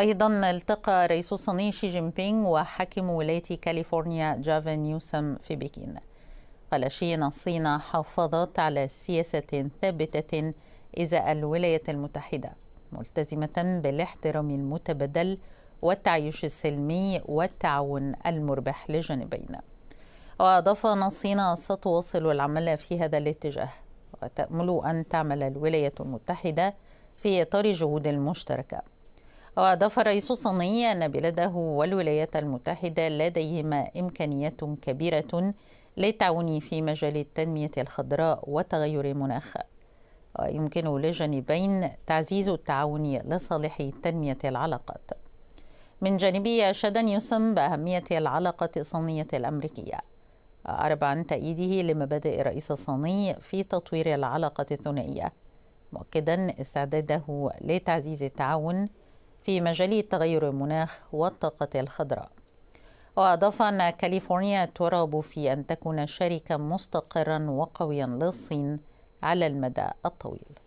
أيضا التقى رئيس الصيني شي جين بينغ وحاكم ولاية كاليفورنيا جافن نيوسم في بكين قال شي أن الصين حافظت على سياسة ثابتة إزاء الولايات المتحدة ملتزمة بالاحترام المتبادل والتعايش السلمي والتعاون المربح للجانبين وأضاف أن الصين ستواصل العمل في هذا الاتجاه وتأمل أن تعمل الولايات المتحدة في إطار جهود مشتركة وأضاف رئيس الصيني أن بلاده والولايات المتحدة لديهما إمكانيات كبيرة للتعاون في مجال التنمية الخضراء وتغير المناخ ويمكن للجانبين تعزيز التعاون لصالح تنمية العلاقات من جانبه أشاد نيوسم بأهمية العلاقة الصينية الأمريكية أعرب عن تأييده لمبادئ الرئيس الصيني في تطوير العلاقة الثنائية مؤكدا استعداده لتعزيز التعاون في مجال تغير المناخ والطاقة الخضراء وأضاف أن كاليفورنيا ترغب في أن تكون شريكا مستقرا وقويا للصين على المدى الطويل